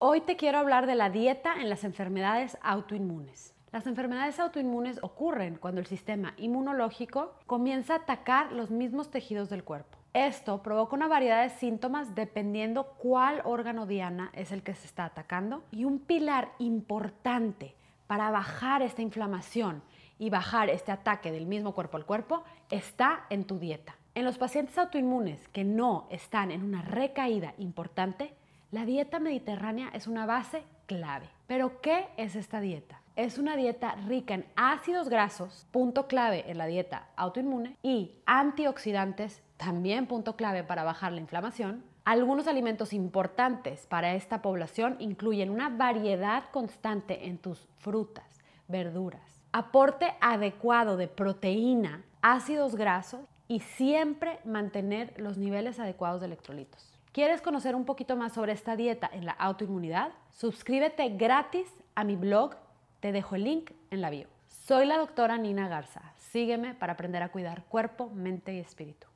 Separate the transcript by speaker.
Speaker 1: Hoy te quiero hablar de la dieta en las enfermedades autoinmunes. Las enfermedades autoinmunes ocurren cuando el sistema inmunológico comienza a atacar los mismos tejidos del cuerpo. Esto provoca una variedad de síntomas dependiendo cuál órgano diana es el que se está atacando y un pilar importante para bajar esta inflamación y bajar este ataque del mismo cuerpo al cuerpo está en tu dieta. En los pacientes autoinmunes que no están en una recaída importante, la dieta mediterránea es una base clave. Pero, ¿qué es esta dieta? Es una dieta rica en ácidos grasos, punto clave en la dieta autoinmune, y antioxidantes, también punto clave para bajar la inflamación. Algunos alimentos importantes para esta población incluyen una variedad constante en tus frutas, verduras, aporte adecuado de proteína, ácidos grasos y siempre mantener los niveles adecuados de electrolitos. ¿Quieres conocer un poquito más sobre esta dieta en la autoinmunidad? Suscríbete gratis a mi blog, te dejo el link en la bio. Soy la doctora Nina Garza. Sígueme para aprender a cuidar cuerpo, mente y espíritu.